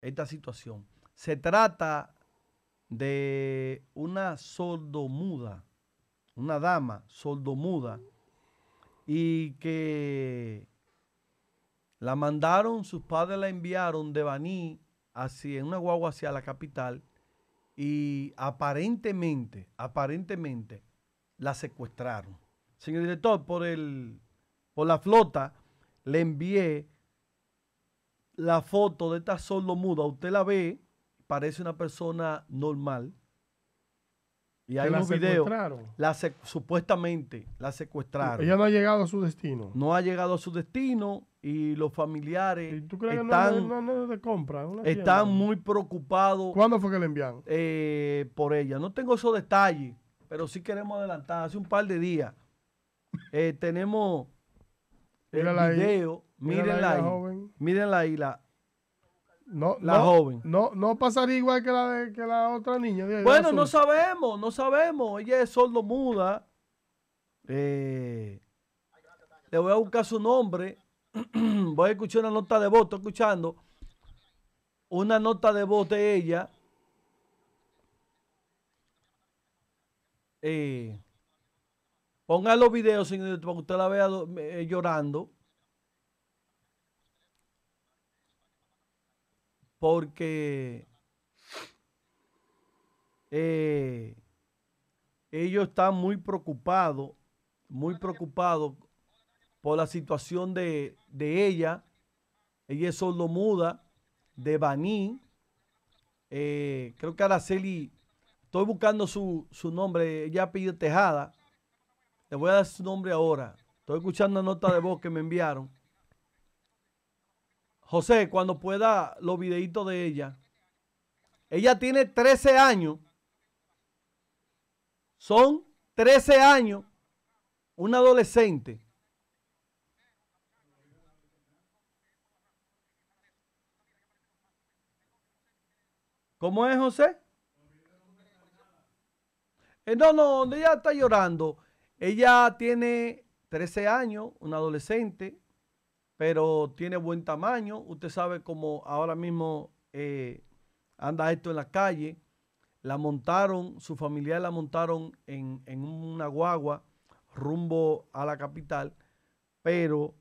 esta situación. Se trata de una sordomuda, una dama sordomuda, y que la mandaron, sus padres la enviaron de Baní hacia en una guagua hacia la capital y aparentemente, aparentemente la secuestraron. Señor director, por el por la flota le envié la foto de esta muda, usted la ve, parece una persona normal. Y hay un video. La supuestamente la secuestraron. Ella no ha llegado a su destino. No ha llegado a su destino y los familiares están, de compra, están muy preocupados. ¿Cuándo fue que la enviaron? Eh, por ella. No tengo esos detalles, pero sí queremos adelantar. Hace un par de días eh, tenemos el video. Mírenla ahí. la, no, joven. No, no pasaría igual que la, de, que la otra niña. bueno, no sabemos, no sabemos. Ella es sordo muda eh, le voy a buscar su nombre. voy a escuchar una nota de voz. Estoy escuchando una nota de voz de ella. Eh, pongan los videos, para que usted la vea eh, llorando. porque eh, ellos están muy preocupados, muy preocupados por la situación de, ella. Ella es muda de Baní. Eh, creo que Araceli, estoy buscando su, su nombre, ella pide Tejada. Le voy a dar su nombre ahora. Estoy escuchando una nota de voz que me enviaron. José, cuando pueda los videitos de ella. Ella tiene 13 años. Son 13 años. Una adolescente. ¿Cómo es, José? Eh, no, no, ella está llorando. Ella tiene 13 años, una adolescente pero tiene buen tamaño. Usted sabe cómo ahora mismo eh, anda esto en la calle. La montaron, su familia la montaron en, una guagua rumbo a la capital, pero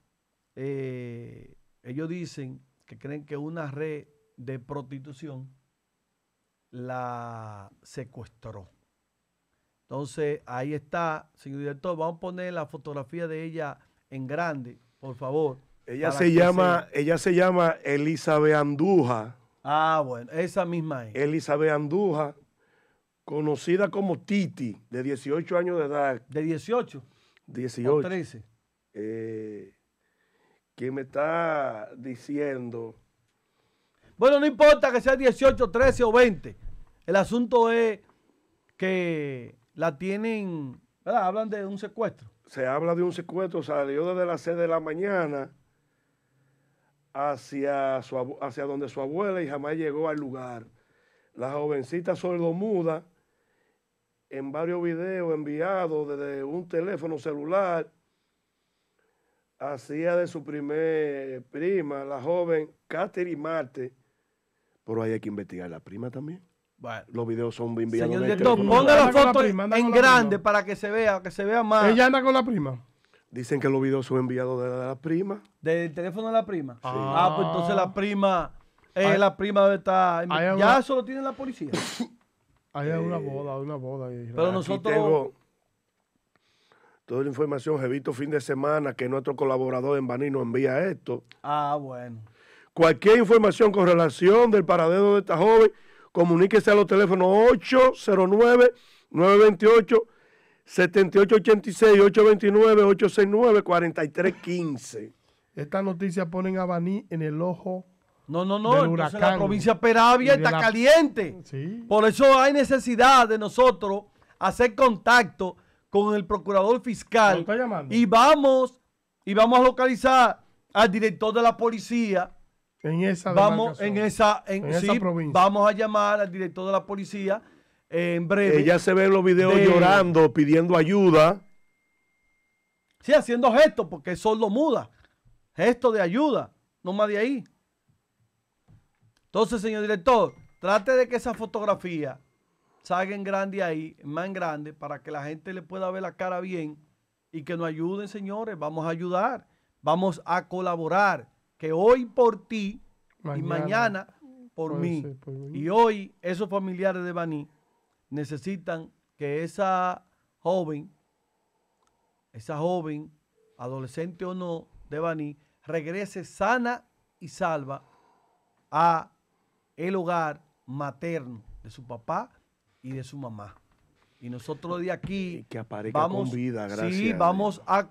eh, ellos dicen que creen que una red de prostitución la secuestró. Entonces, ahí está, señor director, vamos a poner la fotografía de ella en grande, por favor. Ella se llama, ella se llama Elizabeth Anduja. Ah, bueno, esa misma es. Elizabeth Anduja, conocida como Titi, de 18 años de edad. ¿De 18? 18. O 13. Eh, me está diciendo. Bueno, no importa que sea 18, 13 o 20. El asunto es que la tienen, ¿verdad? Hablan de un secuestro. Se habla de un secuestro, salió desde las 6 de la mañana hacia, su, hacia donde su abuela y jamás llegó al lugar. La jovencita sordomuda, en varios videos enviados desde un teléfono celular, hacía de su primer prima, la joven Catherine Marte, pero ahí hay que investigar la prima también. Los videos son bien enviados. Señor director, ponga la foto en grande para que se vea, que se vea más. Ella anda con la prima. Dicen que los videos son enviados de la, prima. ¿Del teléfono de la prima? Sí. Ah, pues ah. entonces la prima es eh, la prima está. Ya solo tiene la policía. Hay una boda, una boda. Pero nosotros. toda la información, He visto fin de semana, que nuestro colaborador en Baní nos envía esto. Ah, bueno. Cualquier información con relación del paradero de esta joven, comuníquese a los teléfonos 809 928 7886-829-869-4315. Esta noticias ponen a Baní en el ojo. No, no, no. la provincia Peravia está caliente. Por eso hay necesidad de nosotros hacer contacto con el procurador fiscal. Y vamos, y vamos a localizar al director de la policía. En esa vamos, en esa, en, esa provincia. Vamos a llamar al director de la policía en breve. Ella se ve en los videos llorando, pidiendo ayuda. Sí, haciendo gestos, porque el lo muda. Gestos de ayuda, no más de ahí. Entonces, señor director, trate de que esa fotografía salga en grande ahí, más grande, para que la gente le pueda ver la cara bien y que nos ayuden, señores. Vamos a ayudar, vamos a colaborar. Que hoy por ti y mañana por mí. Y hoy esos familiares de Baní necesitan que esa joven, esa joven, adolescente o no, de bani regrese sana y salva a el hogar materno de su papá y de su mamá. Y nosotros de aquí que aparezca vamos, con vida, gracias. Sí, vamos a, a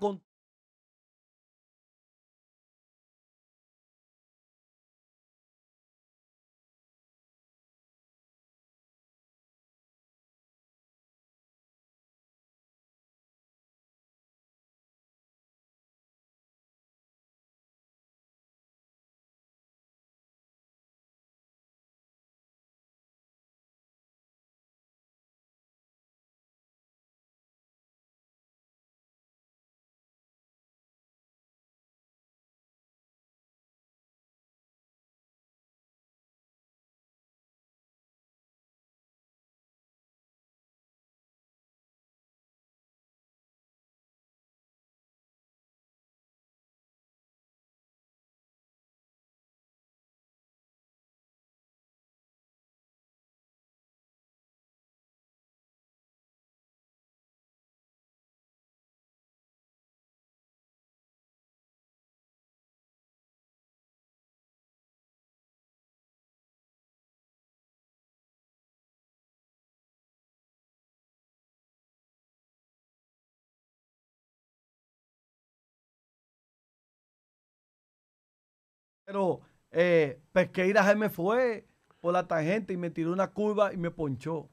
Pero eh, Pesqueira me fue por la tangente y me tiró una curva y me ponchó.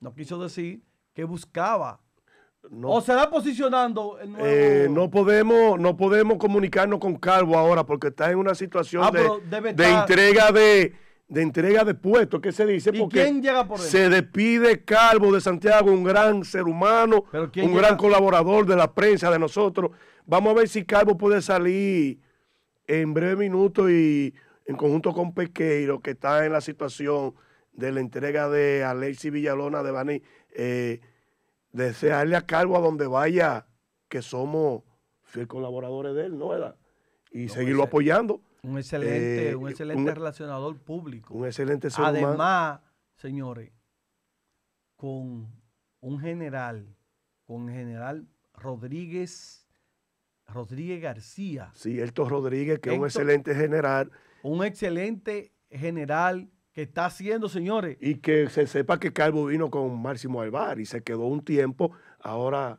No quiso decir que buscaba. o se va posicionando eh, no, podemos, no podemos comunicarnos con Calvo ahora porque está en una situación ah, de, entrega de entrega de puestos, ¿qué se dice? ¿Y quién llega por se despide Calvo de Santiago, un gran ser humano, un gran colaborador de la prensa, de nosotros. Vamos a ver si Calvo puede salir en breve minuto y en conjunto con Pequeiro, que está en la situación de la entrega de Alexis Villalona de Bani, eh, desearle a cargo a donde vaya que somos fiel colaboradores de él, ¿no Y seguirlo apoyando. Un excelente, eh, un excelente e- relacionador público. Un excelente ser Además, señores, con un general, con el general Rodríguez Rodríguez García. Sí, Héctor Rodríguez, que es un excelente general. Un excelente general que está haciendo, señores. Y que se sepa que Calvo vino con Máximo Alvar y se quedó un tiempo. Ahora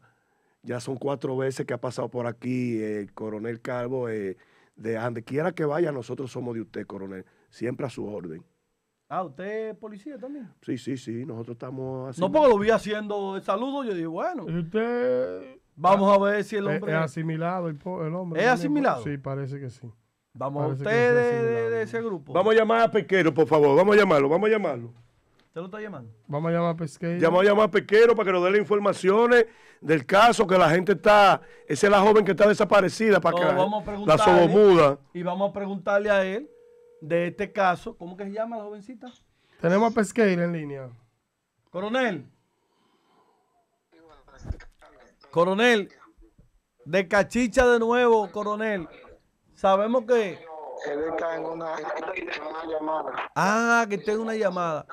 ya son cuatro veces que ha pasado por aquí el eh, coronel Calvo. Eh, de donde quiera que vaya, nosotros somos de usted, coronel. Siempre a su orden. Ah, ¿usted es policía también? Sí, sí, sí. Nosotros estamos haciendo... No, porque lo vi haciendo el saludo. Yo dije, bueno. Usted Vamos a ver si el eh, hombre. Es, asimilado el, hombre. ¿Es asimilado? Sí, parece que sí. Vamos a usted de, ese grupo. Vamos a llamar a Pesquero, por favor. Vamos a llamarlo, vamos a llamarlo. ¿Usted lo está llamando? Vamos a llamar a Pequero Vamos a llamar a Pesquero para que nos dé las informaciones del caso que la gente está. Esa es la joven que está desaparecida para que la sobomuda. Y vamos a preguntarle a él de este caso. ¿Cómo que se llama la jovencita? Tenemos a Pequero en línea. Coronel. Coronel, de cachicha de nuevo, coronel. Sabemos que... Está en una, llamada. Ah, que está en una llamada.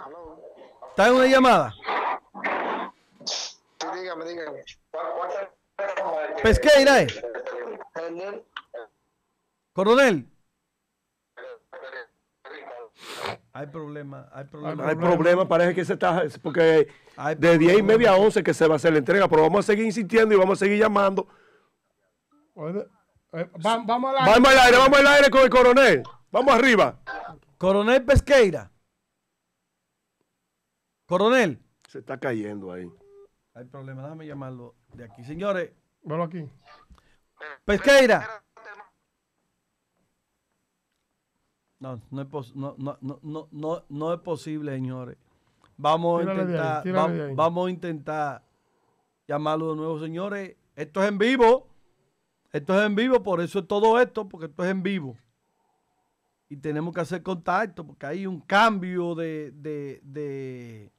¿Está en una llamada? Sí, dígame, dígame. Pesqueira. Eh. Coronel. Hay problema, hay problema. Hay problema, parece que se está, porque de 10 y media a 11 que se va a hacer la entrega, pero vamos a seguir insistiendo y vamos a seguir llamando. Eh, vamos al aire. Vamos al aire, con el coronel. Vamos arriba. Coronel Pesqueira. Coronel. Se está cayendo ahí. Hay problema, déjame llamarlo de aquí. Señores. aquí. Pesqueira. No, no es, no, es posible, señores. Vamos a intentar, vamos, a intentar llamarlo de nuevo, señores. Esto es en vivo. Esto es en vivo, por eso es todo esto, porque esto es en vivo. Y tenemos que hacer contacto, porque hay un cambio de, de, de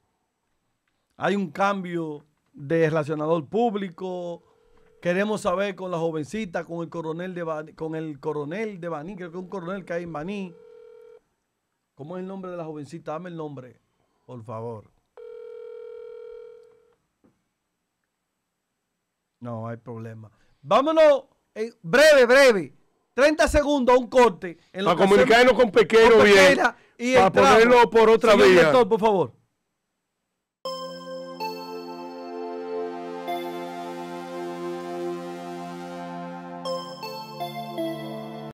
hay un cambio de relacionador público. Queremos saber con la jovencita, con el coronel de con el coronel de Baní, creo que es un coronel que hay en Baní. ¿Cómo es el nombre de la jovencita? Dame el nombre, por favor. No, hay problema. Vámonos, eh, breve, breve. 30 segundos, un corte. En para comunicarnos con Pequeño bien. Y para ponerlo por otra vez. vía. por favor.